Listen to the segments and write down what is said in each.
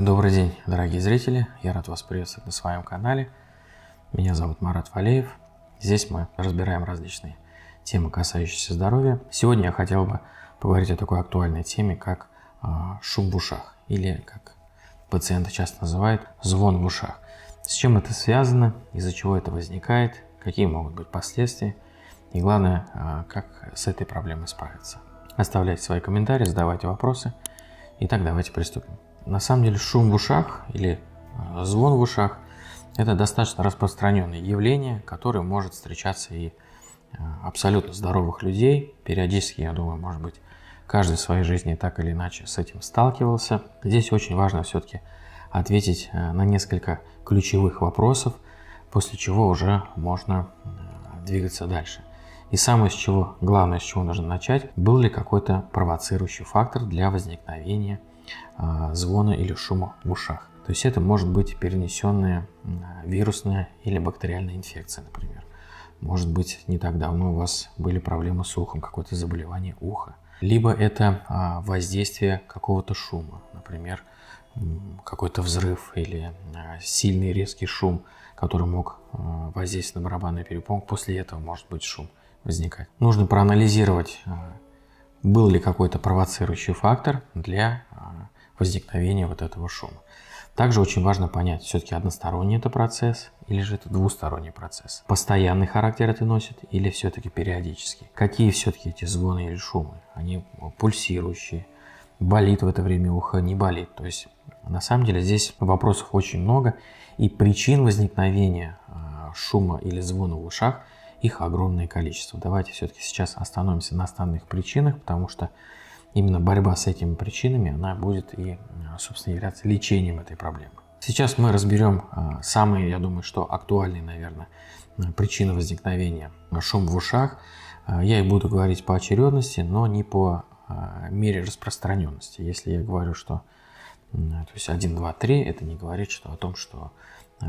Добрый день, дорогие зрители! Я рад вас приветствовать на своем канале. Меня зовут Марат Валеев. Здесь мы разбираем различные темы, касающиеся здоровья. Сегодня я хотел бы поговорить о такой актуальной теме, как а, шум в ушах, или, как пациенты часто называют, звон в ушах. С чем это связано, из-за чего это возникает, какие могут быть последствия, и главное, а, как с этой проблемой справиться. Оставляйте свои комментарии, задавайте вопросы. Итак, давайте приступим. На самом деле шум в ушах или э, звон в ушах – это достаточно распространенное явление, которое может встречаться и э, абсолютно здоровых людей. Периодически, я думаю, может быть, каждый в своей жизни так или иначе с этим сталкивался. Здесь очень важно все-таки ответить э, на несколько ключевых вопросов, после чего уже можно двигаться дальше. И самое с чего, главное, с чего нужно начать, был ли какой-то провоцирующий фактор для возникновения а, звона или шума в ушах. То есть это может быть перенесенная вирусная или бактериальная инфекция, например. Может быть, не так давно у вас были проблемы с ухом, какое-то заболевание уха. Либо это а, воздействие какого-то шума, например, какой-то взрыв или а, сильный резкий шум, который мог воздействовать на барабанный перепонку. После этого может быть шум возникать. Нужно проанализировать, был ли какой-то провоцирующий фактор для возникновения вот этого шума. Также очень важно понять, все-таки односторонний это процесс или же это двусторонний процесс. Постоянный характер это носит или все-таки периодический. Какие все-таки эти звоны или шумы? Они э, пульсирующие, болит в это время ухо, не болит. То есть на самом деле здесь вопросов очень много и причин возникновения э, шума или звона в ушах их огромное количество. Давайте все-таки сейчас остановимся на основных причинах, потому что именно борьба с этими причинами, она будет и, а, собственно, являться лечением этой проблемы. Сейчас мы разберем а, самые, я думаю, что актуальные, наверное, причины возникновения шум в ушах. А, я их буду говорить по очередности, но не по мере распространенности. Если я говорю, что то есть 1, 2, 3, это не говорит что, о том, что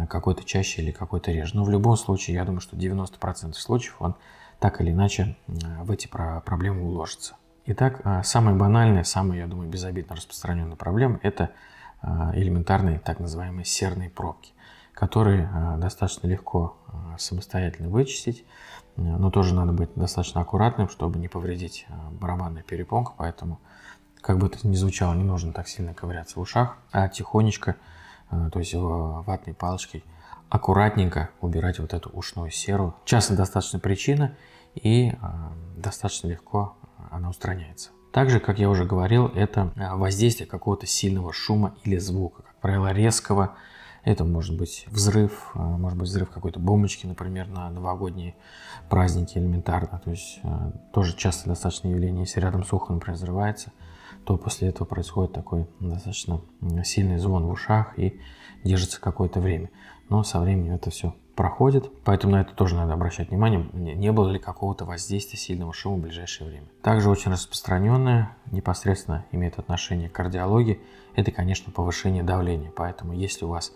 какой-то чаще или какой-то реже. Но в любом случае, я думаю, что 90% случаев он так или иначе в эти проблемы уложится. Итак, а, самая банальная, самая, я думаю, безобидно распространенная проблема – это а, элементарные так называемые серные пробки, которые а, достаточно легко самостоятельно вычистить, но тоже надо быть достаточно аккуратным, чтобы не повредить барабанную перепонку, поэтому как бы это ни звучало, не нужно так сильно ковыряться в ушах, а тихонечко, то есть ватной палочкой, аккуратненько убирать вот эту ушную серу. Часто достаточно причина и достаточно легко она устраняется. Также, как я уже говорил, это э, воздействие какого-то сильного шума или звука, как правило, резкого. Это может быть взрыв, э, может быть взрыв какой-то бомбочки, например, на новогодние праздники элементарно. То есть э, тоже часто достаточно явление, если рядом с ухом, например, взрывается, то после этого происходит такой достаточно сильный звон в ушах и держится какое-то время. Но со временем это все проходит, поэтому на это тоже надо обращать внимание, не было ли какого-то воздействия сильного шума в ближайшее время. Также очень распространенное, непосредственно имеет отношение к кардиологии, это, конечно, повышение давления. Поэтому если у вас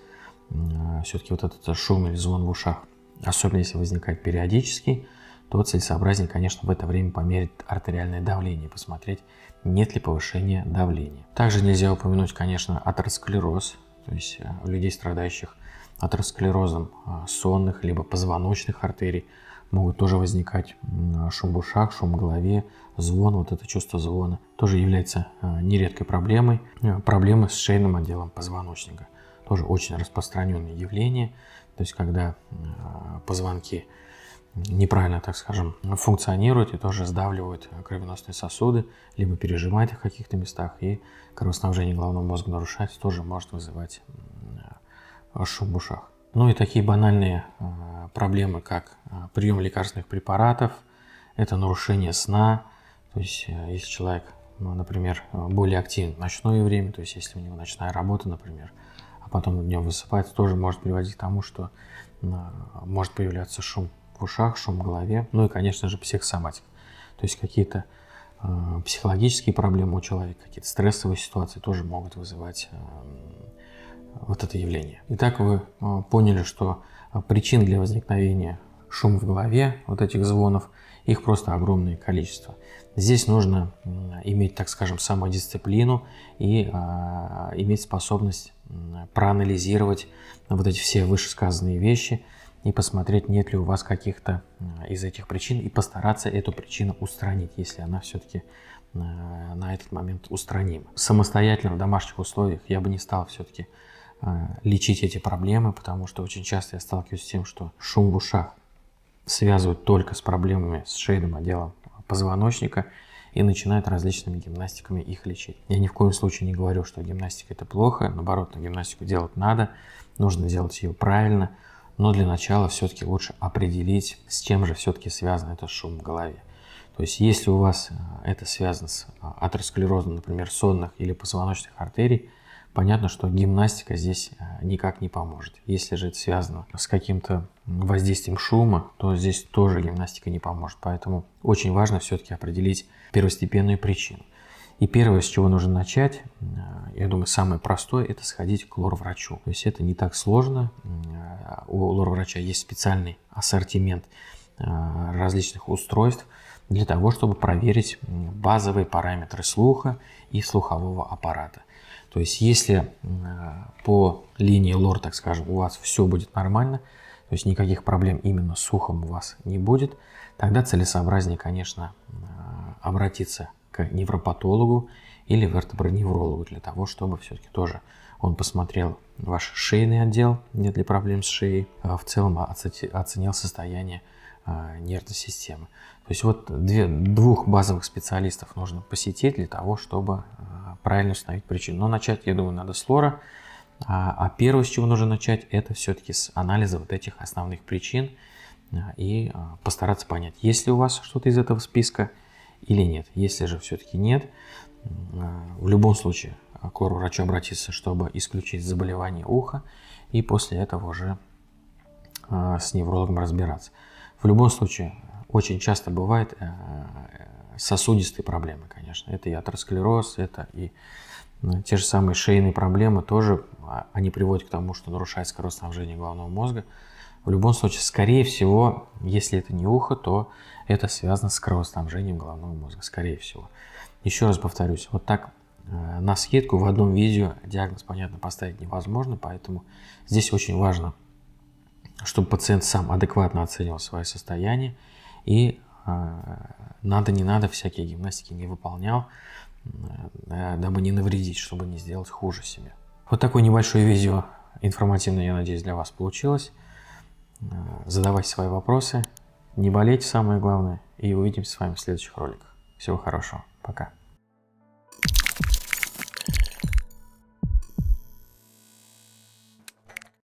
э, все-таки вот этот шум или звон в ушах, особенно если возникает периодически, то целесообразнее, конечно, в это время померить артериальное давление, посмотреть, нет ли повышения давления. Также нельзя упомянуть, конечно, атеросклероз, то есть э, у людей, страдающих атеросклерозом а, сонных либо позвоночных артерий. Могут тоже возникать а, шум в ушах, шум в голове, звон, вот это чувство звона тоже является а, нередкой проблемой. Проблемы с шейным отделом позвоночника тоже очень распространенное явление, то есть когда позвонки неправильно, так скажем, функционируют и тоже сдавливают кровеносные сосуды, либо пережимают их в каких-то местах, и кровоснабжение головного мозга нарушается, тоже может вызывать шум в ушах. Ну и такие банальные э, проблемы, как э, прием лекарственных препаратов, это нарушение сна, то есть э, если человек, ну, например, более активен в ночное время, то есть если у него ночная работа, например, а потом днем высыпается, тоже может приводить к тому, что может появляться шум в ушах, шум в голове, ну и, конечно же, психосоматика. То есть какие-то психологические проблемы у человека, какие-то стрессовые ситуации тоже могут вызывать вот это явление. Итак, вы а, поняли, что а, причин для возникновения шума в голове, вот этих звонов, их просто огромное количество. Здесь нужно иметь, так скажем, самодисциплину и а, иметь способность проанализировать вот эти все вышесказанные вещи и посмотреть, нет ли у вас каких-то из этих причин, и постараться эту причину устранить, если она все-таки на этот момент устранима. Самостоятельно в домашних условиях я бы не стал все-таки Э, лечить эти проблемы, потому что очень часто я сталкиваюсь с тем, что шум в ушах связывают только с проблемами с шейным отделом позвоночника и начинают различными гимнастиками их лечить. Я ни в коем случае не говорю, что гимнастика это плохо, наоборот, на гимнастику делать надо, нужно делать ее правильно, но для начала все-таки лучше определить, с чем же все-таки связан этот шум в голове. То есть если у вас э, это связано с э, атеросклерозом, например, сонных или позвоночных артерий, понятно, что гимнастика здесь э, никак не поможет. Если же это связано с каким-то воздействием шума, то здесь тоже гимнастика не поможет. Поэтому очень важно все-таки определить первостепенную причину. И первое, с чего нужно начать, э, я думаю, самое простое, это сходить к лор-врачу. То есть это не так сложно. Э, у лор-врача есть специальный ассортимент различных устройств для того, чтобы проверить базовые параметры слуха и слухового аппарата. То есть если по линии лор, так скажем, у вас все будет нормально, то есть никаких проблем именно с ухом у вас не будет, тогда целесообразнее, конечно, а, обратиться к невропатологу или вертеброневрологу для того, чтобы все-таки тоже он посмотрел ваш шейный отдел, нет ли проблем с шеей, а в целом оценил состояние а, нервной системы. То есть вот две, двух базовых специалистов нужно посетить для того, чтобы а, правильно установить причину. Но начать, я думаю, надо с лора. А, а первое, с чего нужно начать, это все-таки с анализа вот этих основных причин а, и постараться понять, есть ли у вас что-то из этого списка или нет. Если же все-таки нет, в любом случае к лор-врачу обратиться, чтобы исключить заболевание уха и после этого уже с неврологом разбираться. В любом случае, очень часто бывает э, э, сосудистые проблемы, конечно. Это и атеросклероз, это и ну, те же самые шейные проблемы тоже, а, они приводят к тому, что нарушается кровоснабжение головного мозга. В любом случае, скорее всего, если это не ухо, то это связано с кровоснабжением головного мозга, скорее всего. Еще раз повторюсь, вот так э, на скидку в одном видео диагноз, понятно, поставить невозможно, поэтому здесь очень важно – чтобы пациент сам адекватно оценил свое состояние и а, надо, не надо, всякие гимнастики не выполнял, э, дабы не навредить, чтобы не сделать хуже себе. Вот такое небольшое видео информативное, я надеюсь, для вас получилось. Э, задавайте свои вопросы, не болейте, самое главное, и увидимся с вами в следующих роликах. Всего хорошего, пока.